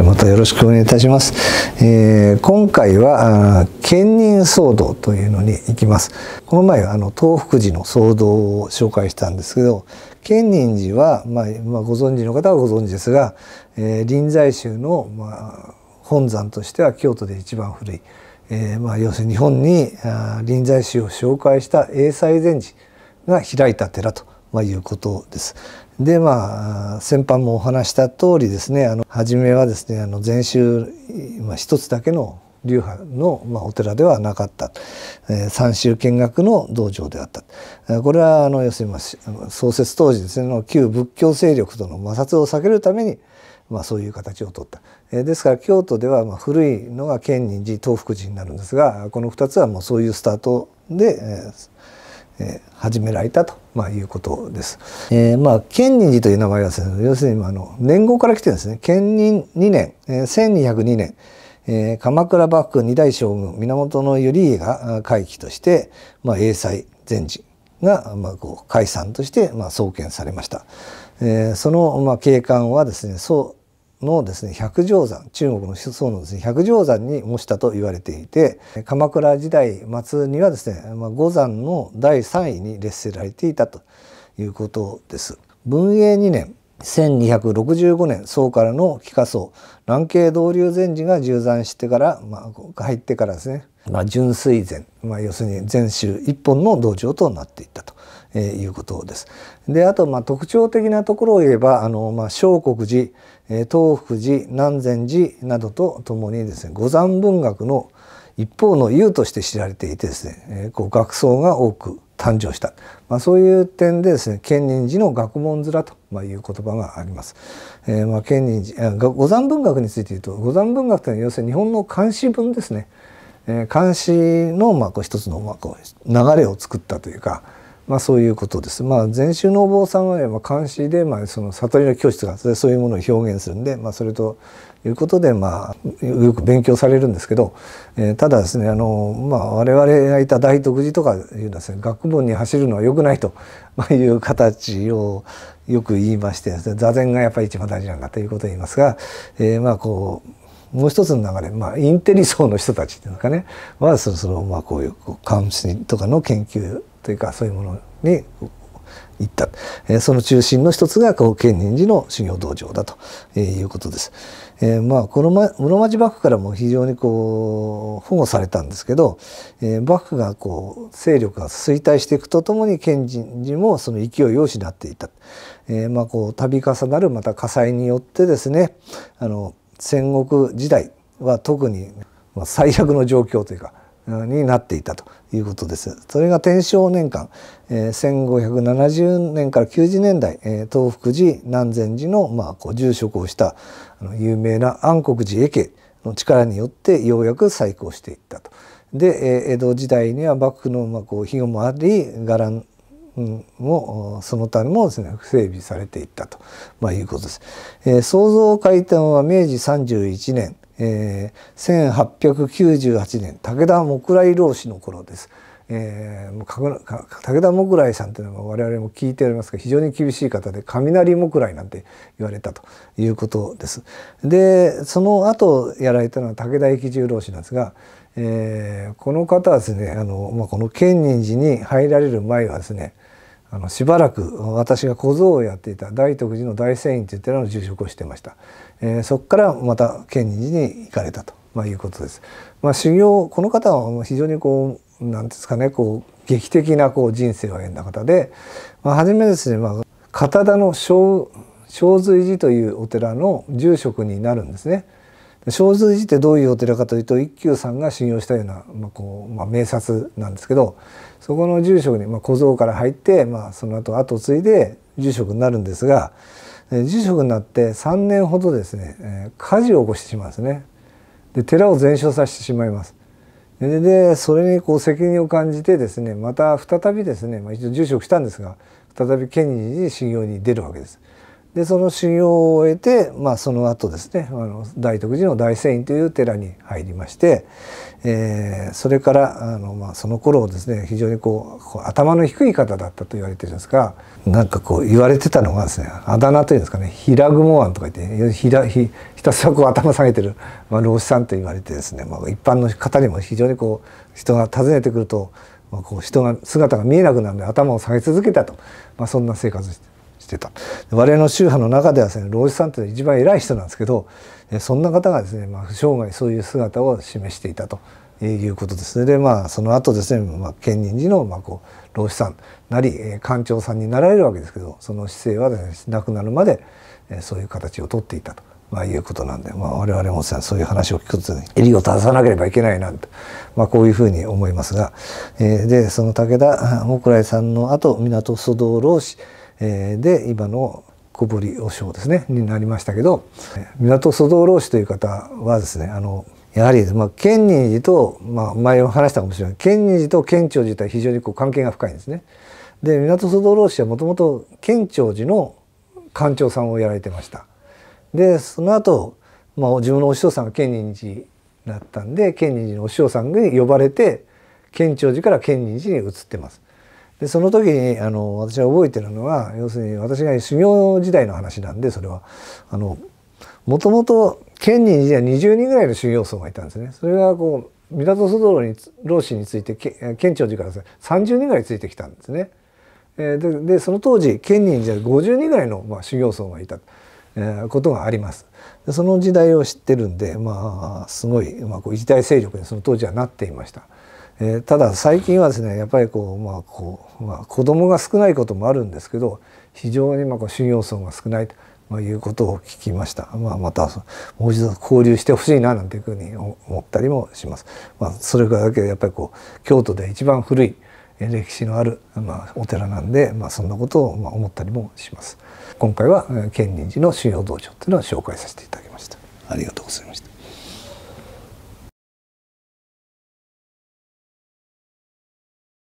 じゃまたよろしくお願いいたします。えー、今回は兼任騒動というのに行きます。この前あの東福寺の騒動を紹介したんですけど、建仁寺は、まあ、まあ、ご存知の方はご存知ですが、えー、臨済宗の、まあ、本山としては京都で一番古い、えー、まあ、要するに日本に臨済宗を紹介した英才禅寺が開いた寺と。まあ、いうことです。でまあ先般もお話した通りですねあの初めはですねあの禅宗、まあ、一つだけの流派の、まあ、お寺ではなかった、えー、三宗見学の道場であった、えー、これはあの要するに、まあ、創設当時ですね旧仏教勢力との摩擦を避けるために、まあ、そういう形をとった、えー、ですから京都では、まあ、古いのが建仁寺東福寺になるんですがこの2つはもうそういうスタートで、えーえ始められたと、まあ、いうことです。えー、まあ、建仁寺という名前はですね、要するにあの年号から来てるんですね。建仁2年、え1202年、えー、鎌倉幕府二代将軍源頼家が会期として、まあ、英才禅寺が、まあ、こう解散として、まあ、創建されました。えー、その、まあ、景観はですね、そうのですね百丈山中国の思想のですね百丈山に模したと言われていて鎌倉時代末にはですね、まあ、五山の第3位に列せられていたということです。文永2年1265年宋からの帰化僧蘭慶道流禅師が縦山してから、まあ、入ってからですね、まあ、純粋禅、まあ、要するに禅宗一本の道場となっていったとえいうことです。であとまあ特徴的なところを言えばあの、まあ、小国寺、え東福寺南禅寺などとともにですね五山文学の一方の優として知られていてですね、えこう学僧が多く誕生した、まあ、そういう点でですね建仁寺の学問面と、まあ、いう言葉があります。えー、まあ建仁寺五山文学について言うと五山文学というのは要するに日本の漢詩文ですね。えー、漢詩のまあこう一つのまあこう流れを作ったというか、まあ、そういうことです。まあ、禅宗のお坊さんはまあ、監視で、まあ、その悟りの教室がそういうものを表現するんで、まあ、それということで、まあ、よく勉強されるんですけど、えー、ただですねあの、まあ、我々がいた大徳寺とかいうのは、ね、学問に走るのは良くないと いう形をよく言いましてね、座禅がやっぱり一番大事なんだということを言いますが、えー、まあこうもう一つの流れ、まあ、インテリ層の人たちっていうのかねはそろそろまあこういう監視とかの研究というかそういうものに行った、えー、その中心の一つがこう建仁寺の修行道場だと、えー、いうことです。えー、まあこの、ま、室町幕府からも非常にこう保護されたんですけど、えー、幕府がこう勢力が衰退していくとともに建仁寺もその勢いを失っていた、えー、まあこう度重なるまた火災によってですねあの戦国時代は特にまあ、最悪の状況というかになっていたということです。それが天正年間、えー、1570年から90年代、えー、東福寺南禅寺の、まあ、こう住職をしたあの有名な安国寺駅の力によってようやく再興していったと。で、えー、江戸時代には幕府のまあこう庇護もあり伽藍もその他もですね整備されていったと、まあ、いうことです。えー、創造開店は明治31年えー、1898年武田木来老師の頃です。えー、武田木来さんというのは我々も聞いておりますが非常に厳しい方で雷木来なんて言われたということです。でその後やられたのは武田益十郎氏なんですが、えー、この方はですねあの、まあ、この建仁寺に入られる前はですねあのしばらく私が小僧をやっていた大徳寺の大仙院という寺の住職をしてました、えー、そこからまた建仁寺に行かれたと、まあ、いうことです。まあ、修行この方は非常にこうなんですかねこう劇的なこう人生を歩んだ方で、まあ、初めですね、まあ、片田の小小随寺というお寺の住職になるんですね。正通寺ってどういうお寺かというと一休さんが信用したような、まあこうまあ、名刹なんですけどそこの住職に、まあ、小僧から入って、まあ、その後後継いで住職になるんですが住職になって3年ほどですねえ火事を起こしてしまうんですね。で寺を全焼させてしまいます。でそれにこう責任を感じてですねまた再びですね、まあ、一度住職したんですが再び県に信用に出るわけです。でその修行を終えて、まあ、その後ですねあの大徳寺の大聖院という寺に入りまして、えー、それからあの、まあ、その頃ですね非常にこう頭の低い方だったと言われてるんですがなんかこう言われてたのがですねあだ名というんですかね平雲庵とか言ってひらひひたすらこう頭下げてる、まあ、老子さんと言われてですね、まあ、一般の方にも非常にこう人が訪ねてくると、まあ、こう人が姿が見えなくなるので頭を下げ続けたと、まあ、そんな生活して。してた。我々の宗派の中ではですね、老子さんというのは一番偉い人なんですけど、そんな方がですね、まあ、生涯そういう姿を示していたということですね。で、まあ、その後ですね、まあ、建仁寺の、まあ、こう、老子さんなり、官庁さんになられるわけですけど、その姿勢はですね、亡くなるまで、そういう形をとっていたと。まあ、いうことなんで、まあ、我々もそういう話を聞くと、襟を正さなければいけないなんて、まあ、こういうふうに思いますが、えー、でその武田木来さんの後港祖道老子えー、で今の小堀和尚ですねになりましたけど港祖道老師という方はですねあのやはり、まあ、建仁寺と、まあ、前も話したかもしれない建仁寺と建長寺とは非常にこう関係が深いんですね。で港祖道老師はもともと建長寺の館長さんをやられてました。でその後、まあ自分のお師匠さんが建仁寺だったんで建仁寺のお師匠さんに呼ばれて建長寺から建仁寺に移ってます。でその時にあの私は覚えてるのは要するに私が修行時代の話なんでそれはあのもともと県に20人ぐらいの修行僧がいたんですね。それがこう港そどに老師について県庁寺から30人ぐらいついてきたんですね。ででその当時県人じゃ50人ぐらいの、まあ、修行僧がいた、えー、ことがあります。でその時代を知ってるんでまあすごい、まあ、こう一大勢力にその当時はなっていました。えー、ただ最近はですねやっぱりこう,、まあこうまあ、子供が少ないこともあるんですけど非常にまあこう信用層が少ないと、まいうことを聞きました、まあ、またもう一度交流してほしいななんていうふうに思ったりもします。まあ、それだけやっぱりこう京都で一番古い歴史のある、まあ、お寺なんで、まあ、そんなことを、まあ、思ったりもします。今回は建仁寺の修行道場というのを紹介させていただきました。ありがとうございました。